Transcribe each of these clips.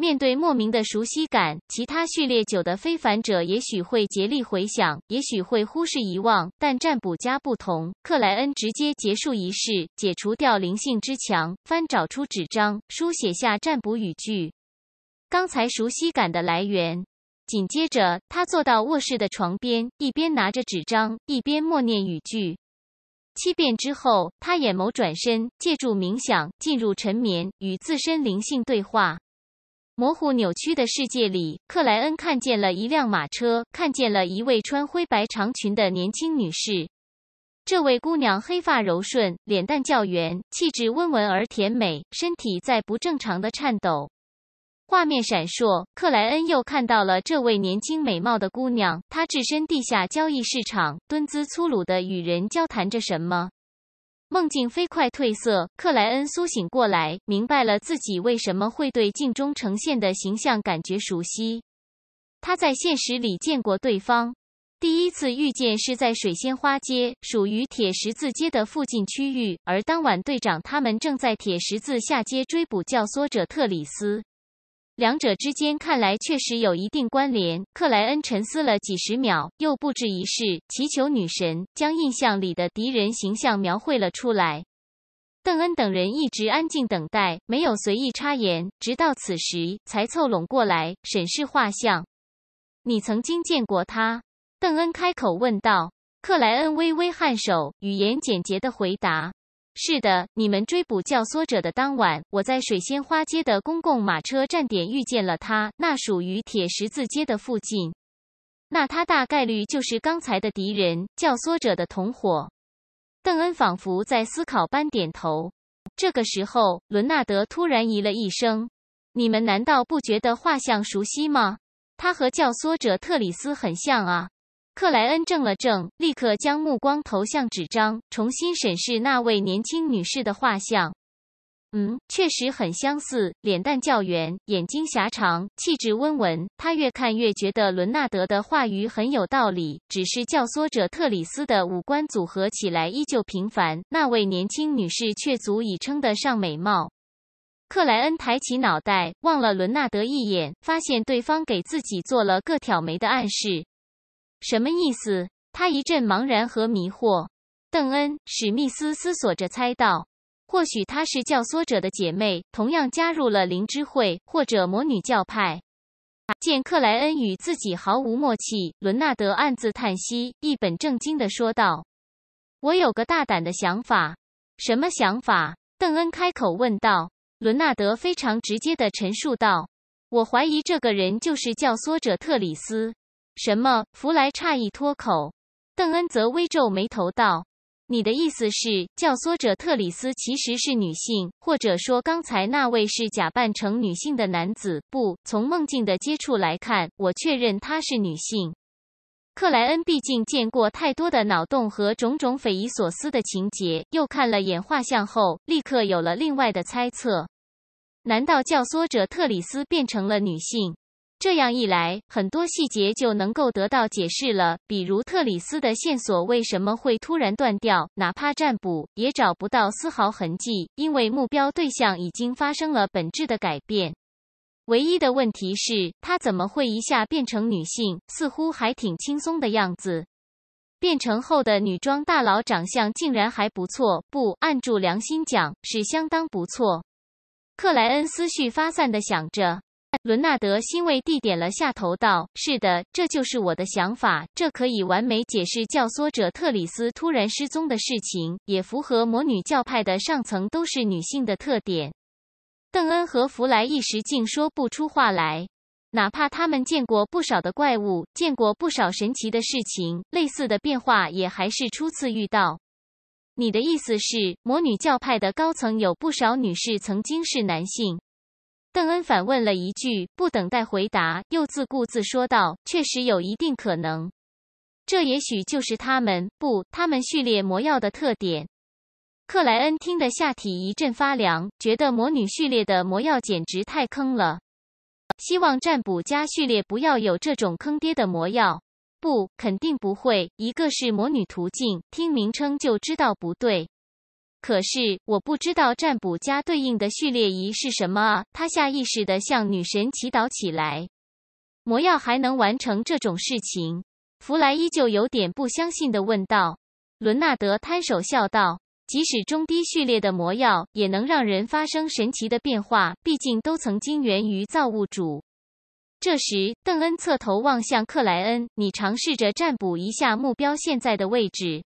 面对莫名的熟悉感，其他序列九的非凡者也许会竭力回想，也许会忽视遗忘。但占卜家不同，克莱恩直接结束仪式，解除掉灵性之墙，翻找出纸张，书写下占卜语句。刚才熟悉感的来源。紧接着，他坐到卧室的床边，一边拿着纸张，一边默念语句。七遍之后，他眼眸转身，借助冥想进入沉眠，与自身灵性对话。模糊扭曲的世界里，克莱恩看见了一辆马车，看见了一位穿灰白长裙的年轻女士。这位姑娘黑发柔顺，脸蛋较圆，气质温文而甜美，身体在不正常的颤抖。画面闪烁，克莱恩又看到了这位年轻美貌的姑娘，她置身地下交易市场，蹲姿粗鲁的与人交谈着什么。梦境飞快褪色，克莱恩苏醒过来，明白了自己为什么会对镜中呈现的形象感觉熟悉。他在现实里见过对方，第一次遇见是在水仙花街，属于铁十字街的附近区域，而当晚队长他们正在铁十字下街追捕教唆者特里斯。两者之间看来确实有一定关联。克莱恩沉思了几十秒，又布置仪式，祈求女神将印象里的敌人形象描绘了出来。邓恩等人一直安静等待，没有随意插言，直到此时才凑拢过来审视画像。你曾经见过他？邓恩开口问道。克莱恩微微颔首，语言简洁的回答。是的，你们追捕教唆者的当晚，我在水仙花街的公共马车站点遇见了他，那属于铁十字街的附近。那他大概率就是刚才的敌人，教唆者的同伙。邓恩仿佛在思考般点头。这个时候，伦纳德突然咦了一声：“你们难道不觉得画像熟悉吗？他和教唆者特里斯很像啊。”克莱恩怔了怔，立刻将目光投向纸张，重新审视那位年轻女士的画像。嗯，确实很相似，脸蛋较圆，眼睛狭长，气质温文。他越看越觉得伦纳德的话语很有道理，只是教唆者特里斯的五官组合起来依旧平凡，那位年轻女士却足以称得上美貌。克莱恩抬起脑袋，望了伦纳德一眼，发现对方给自己做了个挑眉的暗示。什么意思？他一阵茫然和迷惑。邓恩·史密斯思索着，猜到或许她是教唆者的姐妹，同样加入了灵之会或者魔女教派。见克莱恩与自己毫无默契，伦纳德暗自叹息，一本正经地说道：“我有个大胆的想法。”什么想法？邓恩开口问道。伦纳德非常直接地陈述道：“我怀疑这个人就是教唆者特里斯。”什么？弗莱诧异脱口，邓恩则微皱眉头道：“你的意思是，教唆者特里斯其实是女性，或者说刚才那位是假扮成女性的男子？不，从梦境的接触来看，我确认她是女性。”克莱恩毕竟见过太多的脑洞和种种匪夷所思的情节，又看了眼画像后，立刻有了另外的猜测：“难道教唆者特里斯变成了女性？”这样一来，很多细节就能够得到解释了。比如特里斯的线索为什么会突然断掉，哪怕占卜也找不到丝毫痕迹，因为目标对象已经发生了本质的改变。唯一的问题是他怎么会一下变成女性，似乎还挺轻松的样子。变成后的女装大佬长相竟然还不错，不按住良心讲是相当不错。克莱恩思绪发散的想着。伦纳德欣慰地点了下头，道：“是的，这就是我的想法。这可以完美解释教唆者特里斯突然失踪的事情，也符合魔女教派的上层都是女性的特点。”邓恩和弗莱一时竟说不出话来。哪怕他们见过不少的怪物，见过不少神奇的事情，类似的变化也还是初次遇到。你的意思是，魔女教派的高层有不少女士曾经是男性？邓恩反问了一句，不等待回答，又自顾自说道：“确实有一定可能，这也许就是他们不他们序列魔药的特点。”克莱恩听得下体一阵发凉，觉得魔女序列的魔药简直太坑了。希望占卜加序列不要有这种坑爹的魔药。不，肯定不会。一个是魔女途径，听名称就知道不对。可是我不知道占卜家对应的序列仪是什么啊！他下意识地向女神祈祷起来。魔药还能完成这种事情？弗莱依旧有点不相信地问道。伦纳德摊手笑道：“即使中低序列的魔药，也能让人发生神奇的变化。毕竟都曾经源于造物主。”这时，邓恩侧头望向克莱恩：“你尝试着占卜一下目标现在的位置。”“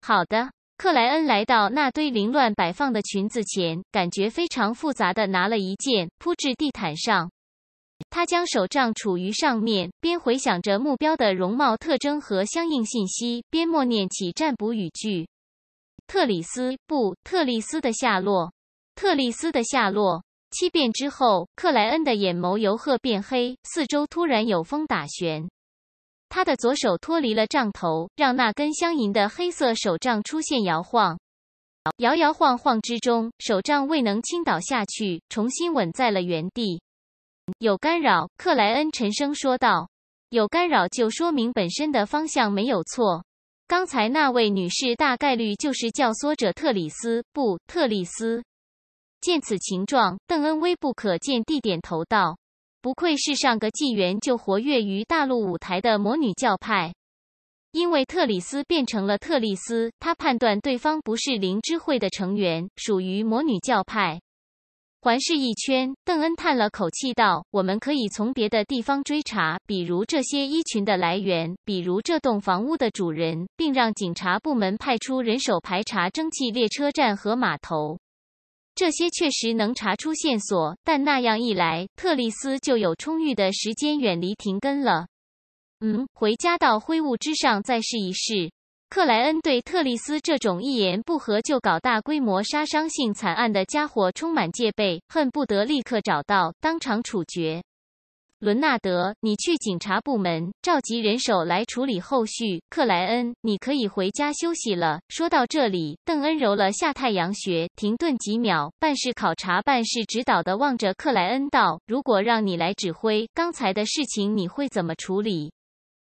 好的。”克莱恩来到那堆凌乱摆放的裙子前，感觉非常复杂的拿了一件铺至地毯上。他将手杖处于上面，边回想着目标的容貌特征和相应信息，边默念起占卜语句：“特里斯，不，特里斯的下落，特里斯的下落。”七遍之后，克莱恩的眼眸由褐变黑，四周突然有风打旋。他的左手脱离了杖头，让那根镶银的黑色手杖出现摇晃，摇摇晃晃之中，手杖未能倾倒下去，重新稳在了原地。有干扰，克莱恩沉声说道：“有干扰就说明本身的方向没有错。刚才那位女士大概率就是教唆者特里斯，不，特里斯。”见此情状，邓恩微不可见地点头道。不愧是上个纪元就活跃于大陆舞台的魔女教派。因为特里斯变成了特丽斯，他判断对方不是灵知会的成员，属于魔女教派。环视一圈，邓恩叹了口气道：“我们可以从别的地方追查，比如这些衣裙的来源，比如这栋房屋的主人，并让警察部门派出人手排查蒸汽列车站和码头。”这些确实能查出线索，但那样一来，特丽斯就有充裕的时间远离停根了。嗯，回家到灰雾之上再试一试。克莱恩对特丽斯这种一言不合就搞大规模杀伤性惨案的家伙充满戒备，恨不得立刻找到当场处决。伦纳德，你去警察部门召集人手来处理后续。克莱恩，你可以回家休息了。说到这里，邓恩揉了下太阳穴，停顿几秒，办事考察、办事指导的望着克莱恩道：“如果让你来指挥刚才的事情，你会怎么处理？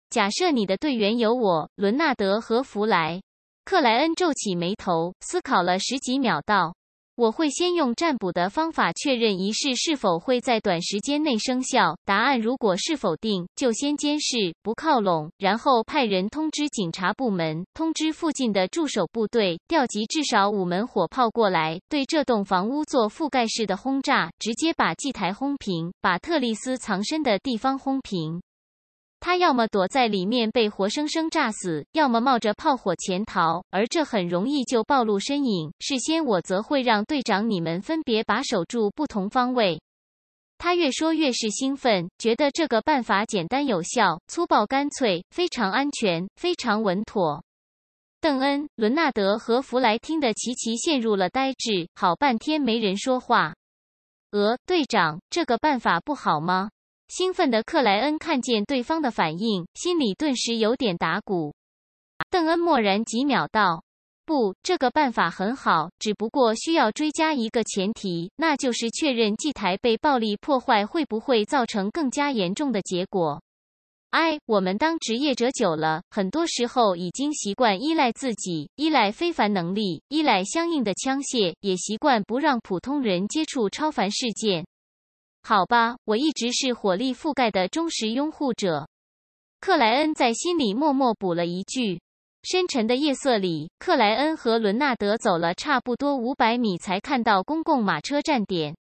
假设你的队员有我、伦纳德和弗莱。”克莱恩皱起眉头，思考了十几秒，道。我会先用占卜的方法确认仪式是否会在短时间内生效。答案如果是否定，就先监视，不靠拢，然后派人通知警察部门，通知附近的驻守部队，调集至少五门火炮过来，对这栋房屋做覆盖式的轰炸，直接把祭台轰平，把特丽斯藏身的地方轰平。他要么躲在里面被活生生炸死，要么冒着炮火潜逃，而这很容易就暴露身影。事先我则会让队长你们分别把守住不同方位。他越说越是兴奋，觉得这个办法简单有效、粗暴干脆、非常安全、非常稳妥。邓恩、伦纳德和弗莱听得齐齐陷入了呆滞，好半天没人说话。呃，队长，这个办法不好吗？兴奋的克莱恩看见对方的反应，心里顿时有点打鼓。邓恩默然几秒，道：“不，这个办法很好，只不过需要追加一个前提，那就是确认祭台被暴力破坏会不会造成更加严重的结果。哎，我们当职业者久了，很多时候已经习惯依赖自己，依赖非凡能力，依赖相应的枪械，也习惯不让普通人接触超凡事件。”好吧，我一直是火力覆盖的忠实拥护者。”克莱恩在心里默默补了一句。深沉的夜色里，克莱恩和伦纳德走了差不多五百米，才看到公共马车站点。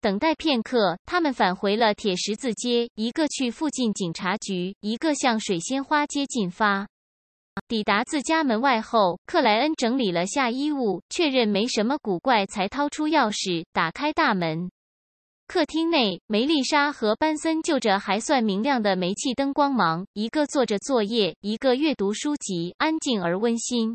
等待片刻，他们返回了铁十字街，一个去附近警察局，一个向水仙花街进发。抵达自家门外后，克莱恩整理了下衣物，确认没什么古怪，才掏出钥匙打开大门。客厅内，梅丽莎和班森就着还算明亮的煤气灯光芒，一个做着作业，一个阅读书籍，安静而温馨。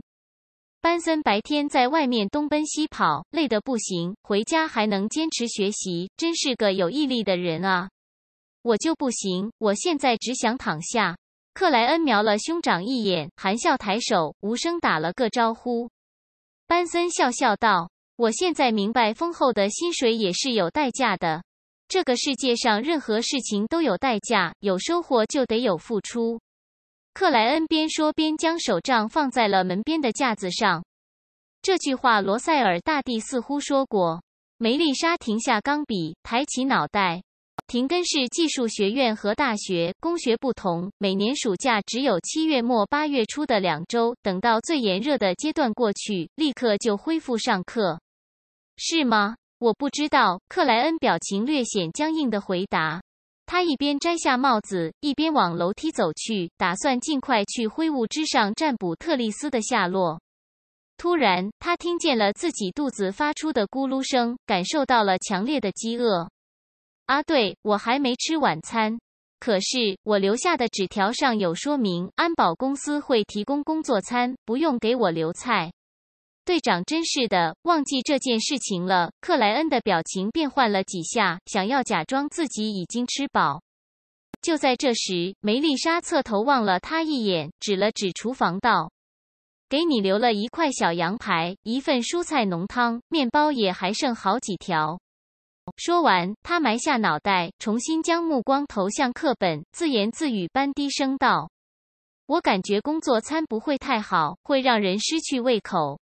班森白天在外面东奔西跑，累得不行，回家还能坚持学习，真是个有毅力的人啊！我就不行，我现在只想躺下。克莱恩瞄了兄长一眼，含笑抬手，无声打了个招呼。班森笑笑道：“我现在明白，丰厚的薪水也是有代价的。”这个世界上任何事情都有代价，有收获就得有付出。克莱恩边说边将手杖放在了门边的架子上。这句话罗塞尔大帝似乎说过。梅丽莎停下钢笔，抬起脑袋。廷根市技术学院和大学工学不同，每年暑假只有七月末八月初的两周，等到最炎热的阶段过去，立刻就恢复上课，是吗？我不知道，克莱恩表情略显僵硬的回答。他一边摘下帽子，一边往楼梯走去，打算尽快去灰雾之上占卜特丽斯的下落。突然，他听见了自己肚子发出的咕噜声，感受到了强烈的饥饿。啊，对，我还没吃晚餐。可是，我留下的纸条上有说明，安保公司会提供工作餐，不用给我留菜。队长真是的，忘记这件事情了。克莱恩的表情变换了几下，想要假装自己已经吃饱。就在这时，梅丽莎侧头望了他一眼，指了指厨房，道：“给你留了一块小羊排，一份蔬菜浓汤，面包也还剩好几条。”说完，他埋下脑袋，重新将目光投向课本，自言自语般低声道：“我感觉工作餐不会太好，会让人失去胃口。”